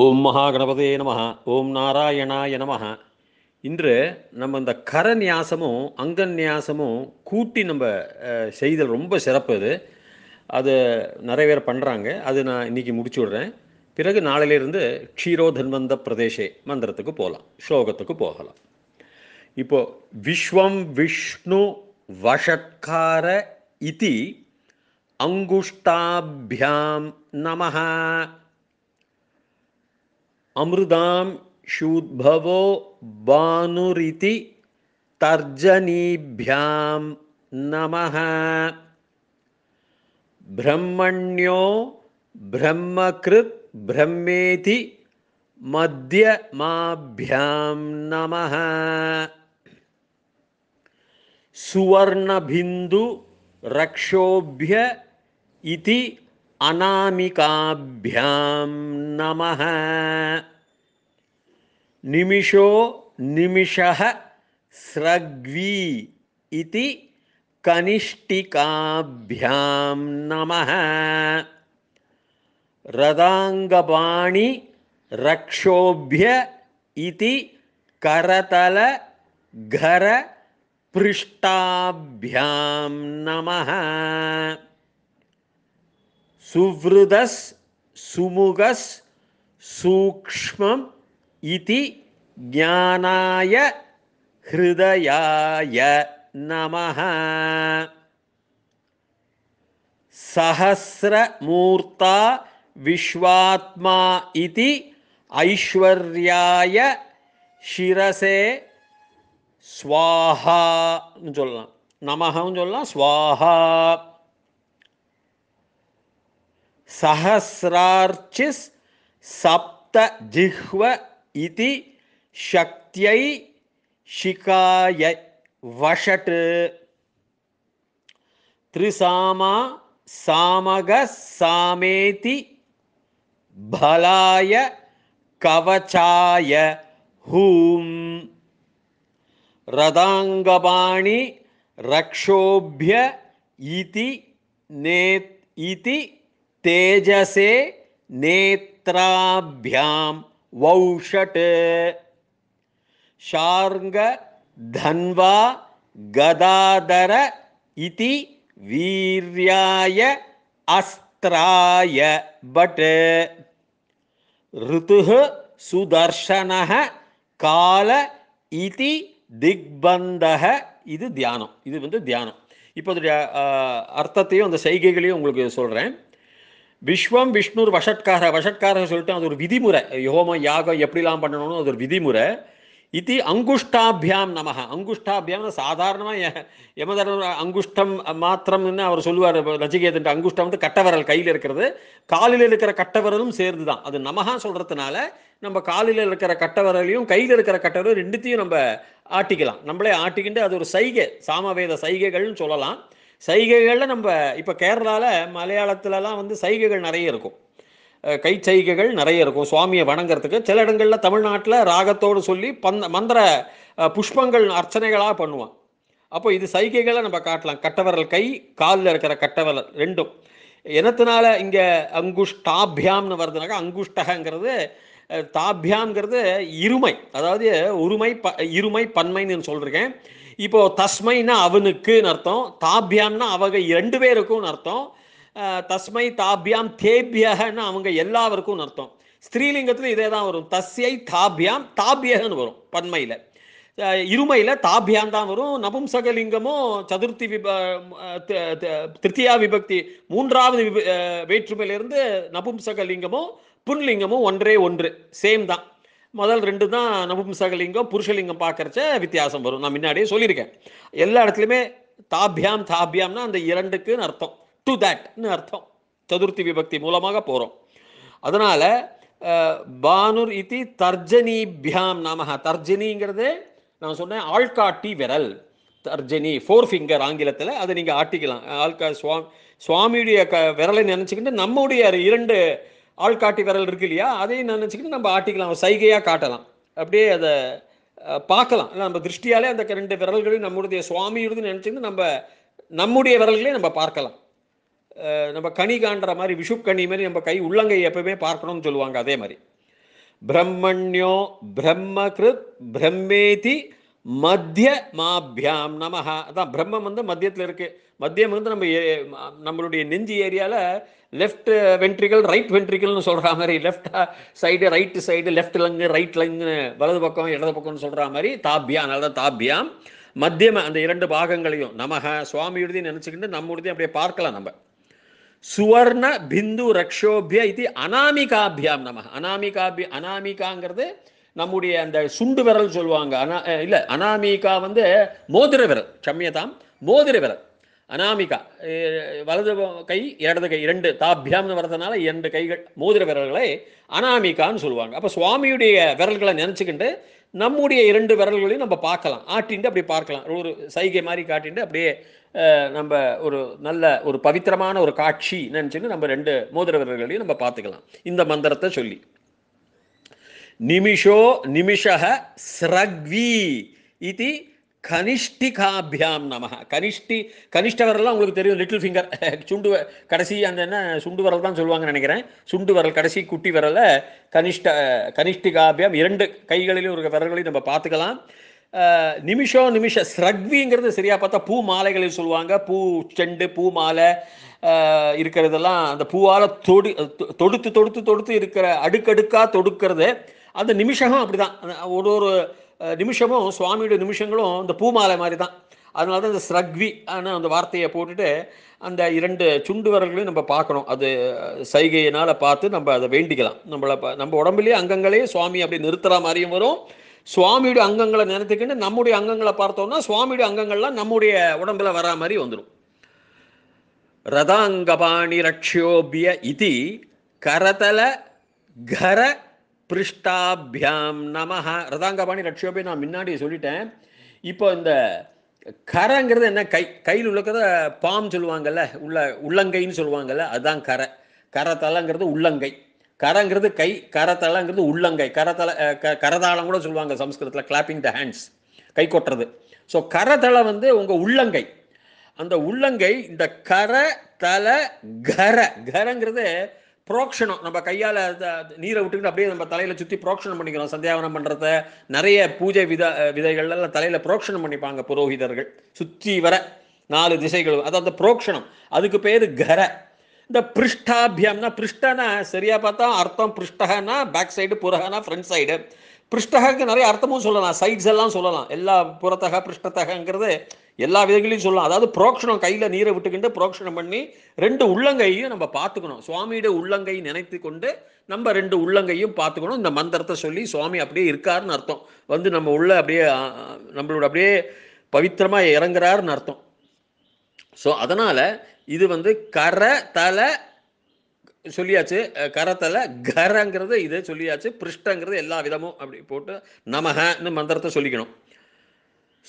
ஓம் மகாகணபதே நம ஓம் நாராயணாய நம இன்று நம்ம இந்த கர நியாசமும் அங்க நியாசமும் கூட்டி நம்ம செய்தல் ரொம்ப சிறப்பு அது அது நிறைய பேர் பண்ணுறாங்க அது நான் இன்னைக்கு முடிச்சு விடுறேன் பிறகு நாளையிலிருந்து க்ஷீரோதன்வந்த பிரதேசே மந்திரத்துக்கு போகலாம் ஸ்லோகத்துக்கு போகலாம் இப்போது விஸ்வம் விஷ்ணு வஷட்கார இதி அங்குஷ்டாபியாம் நமஹா अमृदां शूद्भवो भानुरिति तर्जनीभ्यां नमः ब्रह्मण्यो ब्रह्मकृत् ब्रह्मेति माभ्याम नमः सुवर्ण रक्षोभ्य इति अनामिकाभ्यां नमः निमिषो निमिषः स्रग्वी इति कनिष्ठिकाभ्यां नमः रदाङ्गपाणि रक्षोभ्य इति करतल घर पृष्ठाभ्यां नमः சுவ்ருதஸ் சுமுகஸ் சூக்மம் இது ஞானாய ஹிருதயாய நமஹ சஹசிரமூர்த்தா விஸ்வாத்மா இது ஐஸ்வர்யாய ஷிரசே ஸ்வாஹான்னு சொல்லலாம் நமகம் சொல்லலாம் ஸ்வாஹா सहस्रार्चिस् सप्तजिह्व इति शक्त्यै शिखाय वषट् त्रिसामासामघसामेति भलाय कवचाय हूम। रदाङ्गबाणी रक्षोभ्य इति नेत् इति தேஜசே நேத்ராபியாம் வௌஷட் ஷார்ங்க தன்வா கதாதர இதி வீர்யாய அஸ்திராய பட் ரித்து சுதர்ஷன கால இதி திக்பந்தக இது தியானம் இது வந்து தியானம் இப்போ அர்த்தத்தையும் அந்த செய்கைகளையும் உங்களுக்கு சொல்கிறேன் விஸ்வம் விஷ்ணு வஷட்கார வஷட்கார சொல்லிட்டு அது ஒரு விதிமுறை ஹோமம் யாகம் எப்படிலாம் பண்ணணும்னு அது ஒரு விதிமுறை இது அங்குஷ்டாபியாம் நமக அங்குஷ்டாபியாம்னு சாதாரணமாக யமதர்ம அங்குஷ்டம் மாத்திரம்னு அவர் சொல்லுவார் நச்சிகேதன் அங்குஷ்டம் வந்து கட்டவரல் கையில் இருக்கிறது காலில் இருக்கிற கட்டவரலும் சேர்ந்து தான் அது நமகா சொல்கிறதுனால நம்ம காலில் இருக்கிற கட்டவரலையும் கையில் இருக்கிற கட்டவரையும் ரெண்டுத்தையும் நம்ம ஆட்டிக்கலாம் நம்மளே ஆட்டிக்கிட்டு அது ஒரு சைகை சாமவேத சைகைகள்னு சொல்லலாம் சைகைகளில் நம்ம இப்போ கேரளாவில் மலையாளத்துலலாம் வந்து சைகைகள் நிறைய இருக்கும் கை சைகைகள் நிறைய இருக்கும் சுவாமியை வணங்குறதுக்கு சில இடங்களில் தமிழ்நாட்டில் ராகத்தோடு சொல்லி பந்த மந்திர புஷ்பங்கள் அர்ச்சனைகளாக பண்ணுவான் அப்போ இது சைகைகளை நம்ம காட்டலாம் கட்டவரல் கை காலில் இருக்கிற கட்டவரல் ரெண்டும் எனத்தினால இங்கே அங்குஷ்டாபியாம்னு வருதுனாக்கா அங்குஷ்டகங்கிறது தாபியாம்ங்கிறது இருமை அதாவது உருமை ப இருமை பன்மைன்னு சொல்கிறேன் இப்போ தஸ்மைனா அவனுக்குன்னு அர்த்தம் தாபியாம்னா அவங்க ரெண்டு பேருக்கும்னு அர்த்தம் தஸ்மை தாபியாம் தேபியகன்னு அவங்க எல்லாருக்கும்னு அர்த்தம் ஸ்திரீலிங்கத்தில் இதே தான் வரும் தஸ்யை தாபியாம் தாபியகன்னு வரும் பன்மையில் இருமையில் தாபியான் தான் வரும் நபும்சகலிங்கமும் சதுர்த்தி விப திருத்தியா விபக்தி மூன்றாவது வேற்றுமையிலிருந்து நபும்சகலிங்கமும் புன்லிங்கமும் ஒன்றே ஒன்று சேம் தான் முதல் ரெண்டு தான் நபும்சகலிங்கம் புருஷலிங்கம் பார்க்குறச்ச வித்தியாசம் வரும் நான் முன்னாடியே சொல்லியிருக்கேன் எல்லா இடத்துலையுமே தாபியாம் தாபியாம்னா அந்த இரண்டுக்குன்னு அர்த்தம் டு தட்னு அர்த்தம் சதுர்த்தி விபக்தி மூலமாக போகிறோம் அதனால் பானுர் இத்தி தர்ஜனிபியாம் நாம தர்ஜனிங்கிறது நான் சொன்னேன் ஆள்காட்டி விரல் தர்ஜனி ஃபோர் ஃபிங்கர் ஆங்கிலத்தில் அதை நீங்கள் ஆட்டிக்கலாம் ஆள்கா சுவா சுவாமியுடைய க விரலை நினச்சிக்கிட்டு நம்முடைய இரண்டு ஆள்காட்டி விரல் இருக்கு இல்லையா அதையும் நினச்சிக்கிட்டு நம்ம ஆட்டிக்கலாம் சைகையாக காட்டலாம் அப்படியே அதை பார்க்கலாம் நம்ம திருஷ்டியாலே அந்த ரெண்டு விரல்களையும் நம்முடைய சுவாமியுடையது நினச்சிக்கிட்டு நம்ம நம்முடைய விரல்களையும் நம்ம பார்க்கலாம் நம்ம கனி காண்ற மாதிரி விஷுப் கனி மாதிரி நம்ம கை உள்ளங்கை எப்பவுமே பார்க்கணும்னு சொல்லுவாங்க அதே மாதிரி பிரம்மண்யோ பிரம்மகிருத் பிரம்மேதி மத்திய மாபியாம் நமஹா அதான் பிரம்மம் வந்து மத்தியத்தில் இருக்குது மத்தியம் வந்து நம்ம நம்மளுடைய நெஞ்சு ஏரியாவில் லெஃப்ட் வென்ட்ரிகல் ரைட் வென்ட்ரிக்கல்னு சொல்கிற மாதிரி left side right side left lung right lung வலது பக்கம் இடது பக்கம்னு சொல்கிற மாதிரி தாபியா அதனால தாபியாம் மத்தியம அந்த இரண்டு பாகங்களையும் நமக சுவாமியுடையதையும் நினச்சிக்கிட்டு நம்மளுடையதையும் அப்படியே பார்க்கலாம் நம்ம சுவர்ண பிந்து ரக்ஷோபிய இது அனாமிகாபியாம் நமக அனாமிகாபி அனாமிகாங்கிறது நம்முடைய அந்த சுண்டு விரல் சொல்லுவாங்க அனா இல்லை அனாமிகா வந்து மோதிர விரல் சம்யதாம் மோதிர விரல் அனாமிகா வலது கை இடது கை இரண்டு தாபியாம்னு வரதுனால இரண்டு கைகள் மோதிர விரல்களை அனாமிகான்னு சொல்லுவாங்க அப்போ சுவாமியுடைய விரல்களை நினச்சிக்கிட்டு நம்முடைய இரண்டு விரல்களையும் நம்ம பார்க்கலாம் ஆட்டின்ட்டு அப்படி பார்க்கலாம் ஒரு சைகை மாதிரி காட்டின்ட்டு அப்படியே நம்ம ஒரு நல்ல ஒரு பவித்திரமான ஒரு காட்சி நினச்சிட்டு நம்ம ரெண்டு மோதிர விரல்களையும் நம்ம பார்த்துக்கலாம் இந்த மந்திரத்தை சொல்லி நிமிஷோ நிமிஷக ஸ்ரக்வி இது கனிஷ்டிகாபியாம் நம கனிஷ்டி கனிஷ்ட வரலாம் உங்களுக்கு தெரியும் லிட்டில் ஃபிங்கர் சுண்டு கடைசி அந்த என்ன சுண்டு வரல் தான் சொல்லுவாங்கன்னு நினைக்கிறேன் சுண்டு வரல் கடைசி குட்டி வரலை கனிஷ்ட கனிஷ்டிகாபியாம் இரண்டு கைகளிலும் இருக்கிற விரல்களையும் நம்ம பார்த்துக்கலாம் நிமிஷம் நிமிஷ ஸ்ரக்விங்கிறது சரியாக பார்த்தா பூ மாலைகளில் சொல்லுவாங்க பூ செண்டு பூ மாலை இருக்கிறதெல்லாம் அந்த பூவால் தொடு தொடுத்து தொடுத்து தொடுத்து இருக்கிற அடுக்கடுக்காக தொடுக்கிறது அந்த நிமிஷமும் அப்படி தான் ஒரு ஒரு நிமிஷமும் சுவாமியோட நிமிஷங்களும் இந்த பூமாலை மாதிரி தான் அதனால தான் இந்த ஸ்ரக்வி ஆனால் அந்த வார்த்தையை போட்டுட்டு அந்த இரண்டு சுண்டு வரல்களையும் நம்ம பார்க்கணும் அது சைகையினால் பார்த்து நம்ம அதை வேண்டிக்கலாம் நம்மளை நம்ம உடம்புலேயே அங்கங்களே சுவாமி அப்படி நிறுத்துகிற மாதிரியும் வரும் சுவாமியுடைய அங்கங்களை நினைத்துக்கிட்டு நம்முடைய அங்கங்களை பார்த்தோம்னா சுவாமியுடைய அங்கங்கள்லாம் நம்முடைய உடம்புல வரா மாதிரி வந்துடும் ரதாங்கபாணி ரக்ஷோபிய இதி கரதல கர பிருஷ்டாபியாம் நமஹ ரதாங்கபாணி லட்சியோபி நான் முன்னாடி சொல்லிட்டேன் இப்போ இந்த கரைங்கிறது என்ன கை கையில் உள்ளக்கிறத பாம் சொல்லுவாங்கல்ல உள்ள உள்ளங்கைன்னு சொல்லுவாங்கல்ல அதுதான் கரை கரத்தலங்கிறது உள்ளங்கை கரங்கிறது கை கரத்தலங்கிறது உள்ளங்கை கரத்தல க கரதாளம் கூட சொல்லுவாங்க சம்ஸ்கிருதத்தில் கிளாப்பிங் த ஹேண்ட்ஸ் கை கொட்டுறது ஸோ கரதலை வந்து உங்கள் உள்ளங்கை அந்த உள்ளங்கை இந்த கர தலை கர கரங்கிறது புரோக்ஷணம் நம்ம கையால் நீரை விட்டுக்கிட்டு அப்படியே நம்ம தலையில் சுற்றி புரோக்ஷனம் பண்ணிக்கிறோம் சந்தியாவனம் பண்ணுறத நிறைய பூஜை வித விதைகள்லாம் தலையில் புரோக்ஷனம் பண்ணிப்பாங்க புரோகிதர்கள் சுற்றி வர நாலு திசைகளும் அதாவது புரோக்ஷணம் அதுக்கு பேர் கர இந்த பிருஷ்டாபியம்னா பிருஷ்டனா சரியாக பார்த்தா அர்த்தம் பிருஷ்டகனா பேக் சைடு புரகனா ஃப்ரண்ட் சைடு பிருஷ்டகக்கு நிறைய அர்த்தமும் சொல்லலாம் சைட்ஸ் எல்லாம் சொல்லலாம் எல்லா புறத்தக பிருஷ்டத்தகங்கிறது எல்லா விதங்களையும் சொல்லலாம் அதாவது புரோக்ஷணம் கையில் நீரை விட்டுக்கிட்டு புரோக்ஷனம் பண்ணி ரெண்டு உள்ளங்கையும் நம்ம பார்த்துக்கணும் சுவாமியோட உள்ளங்கை நினைத்து கொண்டு நம்ம ரெண்டு உள்ளங்கையும் பார்த்துக்கணும் இந்த மந்திரத்தை சொல்லி சுவாமி அப்படியே இருக்காருன்னு அர்த்தம் வந்து நம்ம உள்ள அப்படியே நம்மளோட அப்படியே பவித்திரமாக இறங்குறாருன்னு அர்த்தம் ஸோ அதனால் இது வந்து கர தலை சொல்லியாச்சு கரத்தில் கரங்கிறது இதை சொல்லியாச்சு பிருஷ்டங்கிறது எல்லா விதமும் அப்படி போட்டு நமகன்னு மந்திரத்தை சொல்லிக்கணும்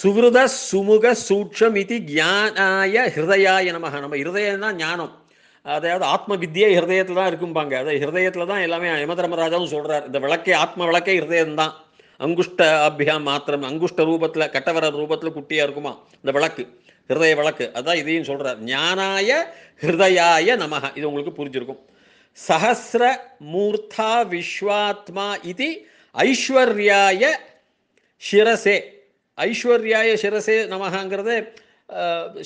சுகிருத சுமுக சூட்சம் இது ஜானாய ஹிருதயாய நமக நம்ம ஹிருதயம் தான் ஞானம் அதாவது ஆத்ம வித்தியை ஹிருதயத்தில் தான் இருக்கும்பாங்க அதை ஹிருதயத்தில் தான் எல்லாமே யமதர்மராஜாவும் சொல்கிறார் இந்த விளக்கே ஆத்ம விளக்கே ஹிருதயம்தான் அங்குஷ்ட அபியம் மாத்திரம் அங்குஷ்ட ரூபத்தில் கட்டவர ரூபத்தில் குட்டியாக இருக்குமா இந்த விளக்கு ஹிருதய விளக்கு அதான் இதையும் சொல்கிறார் ஞானாய ஹிருதயாய நமக இது உங்களுக்கு புரிஞ்சிருக்கும் சஹசிர மூர்த்தா விஸ்வாத்மா இது ஐஸ்வர்யாய சிரசே ஐஸ்வர்யாய சிரசே நமகாங்கிறத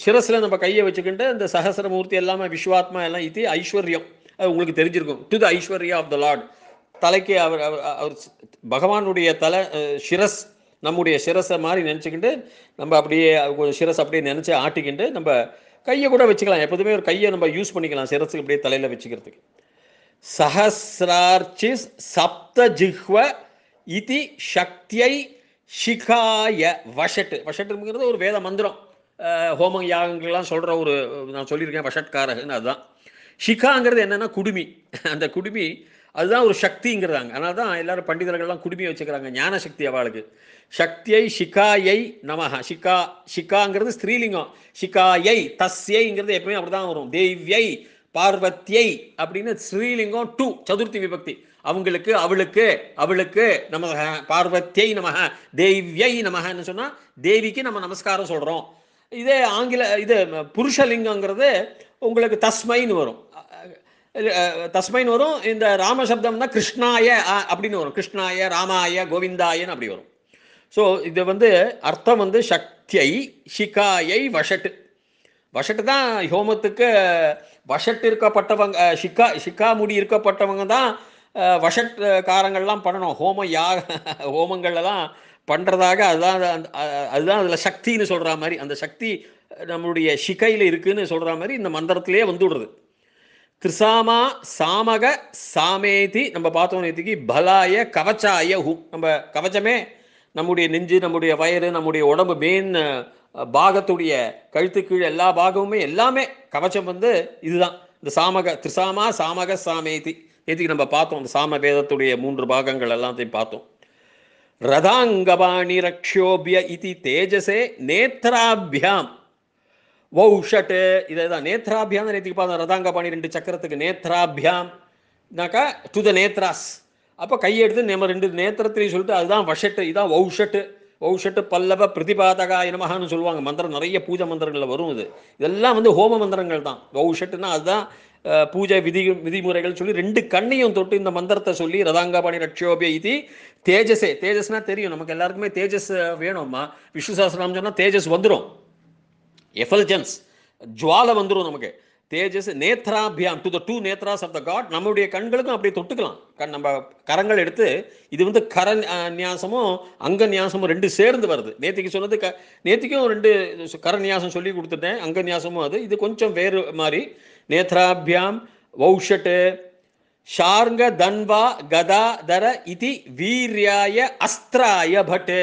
சிரஸில் நம்ம கையை வச்சுக்கிட்டு இந்த சகசரமூர்த்தி எல்லாமே விஸ்வாத்மா எல்லாம் இது ஐஸ்வர்யம் அது உங்களுக்கு தெரிஞ்சிருக்கும் to the aishwarya of the lord தலைக்கு அவர் அவர் பகவானுடைய தலை சிரஸ் நம்முடைய சிரஸை மாதிரி நினச்சிக்கிட்டு நம்ம அப்படியே சிரஸ் அப்படியே நினச்சி ஆட்டிக்கிட்டு நம்ம கையை கூட வச்சுக்கலாம் எப்போதுமே ஒரு கையை நம்ம யூஸ் பண்ணிக்கலாம் சிரஸுக்கு அப்படியே தலையில் வச்சுக்கிறதுக்கு சஹசிரார்ச்சி சப்த ஜிஹ்வ இதி சக்தியை ஷிகாய வஷட்டு வஷட்டுங்கிறது ஒரு வேத மந்திரம் ஹோமம் யாகங்கள்லாம் சொல்கிற ஒரு நான் சொல்லியிருக்கேன் வஷட்காரகன்னு அதுதான் ஷிகாங்கிறது என்னென்னா குடுமி அந்த குடுமி அதுதான் ஒரு சக்திங்கிறதாங்க அதனால தான் எல்லாரும் பண்டிதர்கள்லாம் குடுமையை வச்சுக்கிறாங்க ஞான சக்தி அவளுக்கு சக்தியை ஷிகாயை நமஹா ஷிகா ஷிகாங்கிறது ஸ்ரீலிங்கம் ஷிகாயை தஸ்யைங்கிறது எப்பவுமே அப்படிதான் வரும் தேவ்யை பார்வத்தியை அப்படின்னு ஸ்ரீலிங்கம் டூ சதுர்த்தி விபக்தி அவங்களுக்கு அவளுக்கு அவளுக்கு நமக பார்வத்தியை நமக தேவியை நமகன்னு சொன்னால் தேவிக்கு நம்ம நமஸ்காரம் சொல்கிறோம் இதே ஆங்கில இது புருஷலிங்கங்கிறது உங்களுக்கு தஸ்மைன்னு வரும் தஸ்மைன்னு வரும் இந்த ராமசப்தம்னா கிருஷ்ணாய அப்படின்னு வரும் கிருஷ்ணாய ராமாய கோவிந்தாயன்னு அப்படி வரும் ஸோ இது வந்து அர்த்தம் வந்து சக்தியை ஷிகாயை வஷட்டு வஷட்டு தான் ஹோமத்துக்கு வஷட்டு இருக்கப்பட்டவங்க ஷிக்கா ஷிக்கா முடி இருக்கப்பட்டவங்க தான் வஷத் காரங்கள்லாம் பண்ணணும் ஹோம யாக ஹோமங்கள்லாம் பண்ணுறதாக அதுதான் அதுதான் அதில் சக்தின்னு சொல்கிற மாதிரி அந்த சக்தி நம்மளுடைய சிக்கையில் இருக்குதுன்னு சொல்கிற மாதிரி இந்த மந்திரத்திலே விடுறது திருசாமா சாமக சாமேதி நம்ம பார்த்தோம் நேற்றுக்கு பலாய கவச்சாய ஹு நம்ம கவச்சமே நம்முடைய நெஞ்சு நம்முடைய வயறு நம்முடைய உடம்பு மேன் பாகத்துடைய கழுத்து கீழ் எல்லா பாகமுமே எல்லாமே கவச்சம் வந்து இதுதான் இந்த சாமக திரிசாமா சாமக சாமேதி இதுக்கு நம்ம பார்த்தோம் அந்த சாம வேதத்துடைய மூன்று பாகங்கள் எல்லாத்தையும் பார்த்தோம் ரதாங்கபாணி ரக்ஷோபிய இதி தேஜசே நேத்ராபியாம் வௌஷட்டு இதை தான் நேத்ராபியாம் நேற்றுக்கு பார்த்தோம் ரதாங்கபாணி ரெண்டு சக்கரத்துக்கு நேத்ராபியாம் நாக்கா டு த நேத்ராஸ் அப்போ கையெடுத்து நம்ம ரெண்டு நேத்திரத்திலையும் சொல்லிட்டு அதுதான் வஷட்டு இதான் வௌஷட்டு வௌஷட்டு பல்லவ பிரதிபாதகா இனமகான்னு சொல்லுவாங்க மந்திரம் நிறைய பூஜை மந்திரங்களில் வரும் இது இதெல்லாம் வந்து ஹோம மந்திரங்கள் தான் வௌஷட்டுன்னா அதுதான் பூஜை விதி விதிமுறைகள் சொல்லி ரெண்டு கண்ணையும் தொட்டு இந்த மந்திரத்தை சொல்லி ரதாங்காபாணி ரட்சோபிய இது தேஜஸே தேஜஸ்னா தெரியும் நமக்கு எல்லாருக்குமே தேஜஸ் வேணும்மா விஷ்ணு சாஸ்திரம் சொன்னால் தேஜஸ் வந்துடும் எஃபல்ஜன்ஸ் ஜுவாலை வந்துடும் நமக்கு தேஜஸ் நேத்ராபியாம் டு த டூ நேத்ராஸ் ஆஃப் த காட் நம்மளுடைய கண்களுக்கும் அப்படியே தொட்டுக்கலாம் கண் நம்ம கரங்கள் எடுத்து இது வந்து கர நியாசமும் அங்க நியாசமும் ரெண்டு சேர்ந்து வருது நேத்திக்கு சொன்னது க நேத்திக்கும் ரெண்டு கர நியாசம் சொல்லி கொடுத்துட்டேன் அங்க நியாசமும் அது இது கொஞ்சம் வேறு மாதிரி நேத்ராபியாம் வௌஷட்டு ஷார்க தன்வா கதா தர இதி வீரியாய அஸ்திராய பட்டு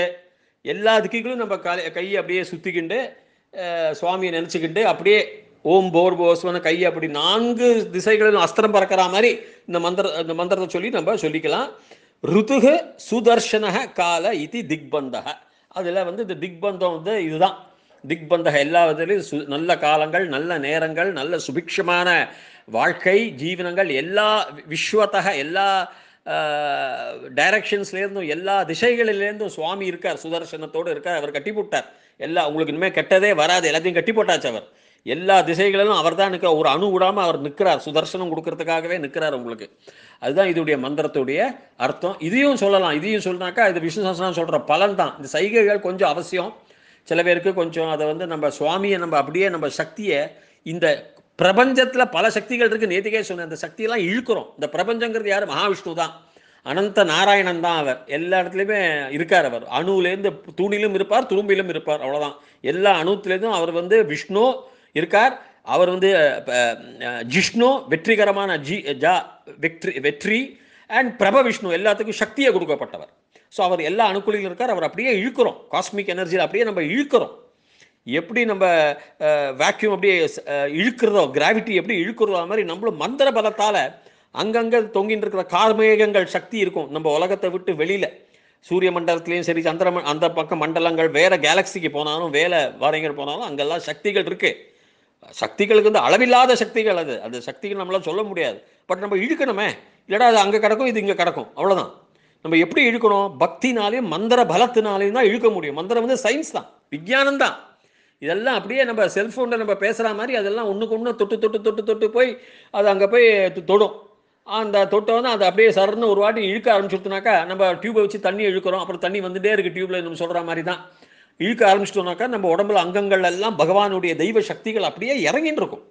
எல்லா திக்குகளும் நம்ம கலை கையை அப்படியே சுற்றிக்கிண்டு சுவாமியை நினச்சிக்கிண்டு அப்படியே ஓம் போர் போஸ்வன கை அப்படி நான்கு திசைகளிலும் அஸ்திரம் பறக்கிற மாதிரி இந்த மந்திர இந்த மந்திரத்தை சொல்லி நம்ம சொல்லிக்கலாம் ருதுகு சுதர்ஷனக கால இது திக்பந்தக அதில் வந்து இந்த திக்பந்தம் வந்து இதுதான் திக்பந்தக எல்லா விதத்திலையும் சு நல்ல காலங்கள் நல்ல நேரங்கள் நல்ல சுபிக்ஷமான வாழ்க்கை ஜீவனங்கள் எல்லா விஸ்வத்தக எல்லா டைரக்ஷன்ஸ்லேருந்தும் எல்லா திசைகளிலேருந்தும் சுவாமி இருக்கார் சுதர்சனத்தோடு இருக்கார் அவர் கட்டி போட்டார் எல்லா உங்களுக்கு இனிமேல் கெட்டதே வராது எல்லாத்தையும் கட்டி போட்டாச்சு அவர் எல்லா திசைகளிலும் அவர் தான் நிற்கிறார் ஒரு அணு விடாமல் அவர் நிற்கிறார் சுதர்சனம் கொடுக்கறதுக்காகவே நிற்கிறார் உங்களுக்கு அதுதான் இதோடைய மந்திரத்துடைய அர்த்தம் இதையும் சொல்லலாம் இதையும் சொன்னாக்கா இது விஷ்ணு சாஸ்திரம் சொல்கிற பலன் தான் இந்த சைகைகள் கொஞ்சம் அவசியம் சில பேருக்கு கொஞ்சம் அதை வந்து நம்ம சுவாமியை நம்ம அப்படியே நம்ம சக்தியை இந்த பிரபஞ்சத்தில் பல சக்திகள் இருக்குது நேத்திக்கே சொன்ன அந்த சக்தியெல்லாம் இழுக்கிறோம் இந்த பிரபஞ்சங்கிறது யார் மகாவிஷ்ணு தான் அனந்த நாராயணன் தான் அவர் எல்லா இடத்துலையுமே இருக்கார் அவர் அணுவிலேருந்து தூணிலும் இருப்பார் துரும்பிலும் இருப்பார் அவ்வளோதான் எல்லா அணுத்துலேருந்தும் அவர் வந்து விஷ்ணு இருக்கார் அவர் வந்து ஜிஷ்ணு வெற்றிகரமான ஜி ஜா வெற்றி வெற்றி அண்ட் பிரப விஷ்ணு எல்லாத்துக்கும் சக்தியை கொடுக்கப்பட்டவர் ஸோ அவர் எல்லா அனுகூலிகளும் இருக்கார் அவர் அப்படியே இழுக்கிறோம் காஸ்மிக் எனர்ஜியில் அப்படியே நம்ம இழுக்கிறோம் எப்படி நம்ம வேக்யூம் அப்படியே இழுக்கிறதோ கிராவிட்டி எப்படி இழுக்கிறதோ அது மாதிரி நம்மளும் மந்திர பலத்தால் அங்கங்கே தொங்கின்னு இருக்கிற கார்மேகங்கள் சக்தி இருக்கும் நம்ம உலகத்தை விட்டு வெளியில் சூரிய மண்டலத்துலேயும் சரி சந்திர அந்த பக்கம் மண்டலங்கள் வேறு கேலக்சிக்கு போனாலும் வேலை வாரங்கள் போனாலும் அங்கெல்லாம் சக்திகள் இருக்குது சக்திகளுக்கு வந்து அளவில்லாத சக்திகள் அது அந்த சக்திகள் நம்மளால் சொல்ல முடியாது பட் நம்ம இழுக்கணுமே இல்லைடா அது அங்கே கிடக்கும் இது இங்கே கிடக்கும் அவ்வளோதான் நம்ம எப்படி இழுக்கணும் பக்தினாலையும் மந்திர பலத்தினாலையும் தான் இழுக்க முடியும் மந்திரம் வந்து சயின்ஸ் தான் விஜயானம் தான் இதெல்லாம் அப்படியே நம்ம செல்ஃபோனில் நம்ம பேசுகிற மாதிரி அதெல்லாம் ஒன்றுக்கு ஒன்று தொட்டு தொட்டு தொட்டு தொட்டு போய் அது அங்கே போய் தொடும் அந்த வந்து அதை அப்படியே சரணு ஒரு வாட்டி இழுக்க ஆரம்பிச்சுட்டுனாக்கா நம்ம டியூப்பை வச்சு தண்ணி இழுக்கிறோம் அப்புறம் தண்ணி வந்துட்டே இருக்குது டியூப்பில் நம்ம சொல்கிற மாதிரி தான் இழுக்க ஆரம்பிச்சிட்டோம்னாக்கா நம்ம உடம்புல அங்கங்கள் எல்லாம் பகவானுடைய தெய்வ சக்திகள் அப்படியே இறங்கின்னு இருக்கும்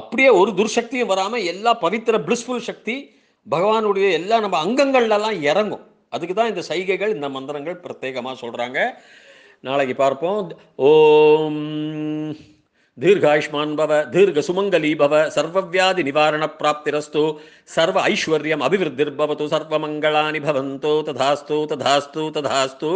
அப்படியே ஒரு துர்சக்தியும் வராமல் எல்லா பவித்திர பிளிஸ்ஃபுல் சக்தி பகவானுடைய எல்லா நம்ம அங்கங்கள்லாம் இறங்கும் அதுக்கு தான் இந்த சைகைகள் இந்த மந்திரங்கள் பிரத்யேகமாக சொல்கிறாங்க நாளைக்கு பார்ப்போம் ஓம் ದೀರ್ಘಾಯುಷ್ಮಾನ್ ಭವ ದೀರ್ಘ ಸುಮಂಗಲೀ ಸರ್ವವ್ಯಾಧಿ ನಿವಾರಣ ಪ್ರಾಪ್ತಿರಸ್ತು ಸರ್ವ ಐಶ್ವರ್ಯಂ ಅಭಿವೃದ್ಧಿರ್ಭವತು ಸರ್ವಮಂಗಳಾನಿ ಭವಂತು ತಥಾಸ್ತು ತಥಾಸ್ತು ತಥಾಸ್ತು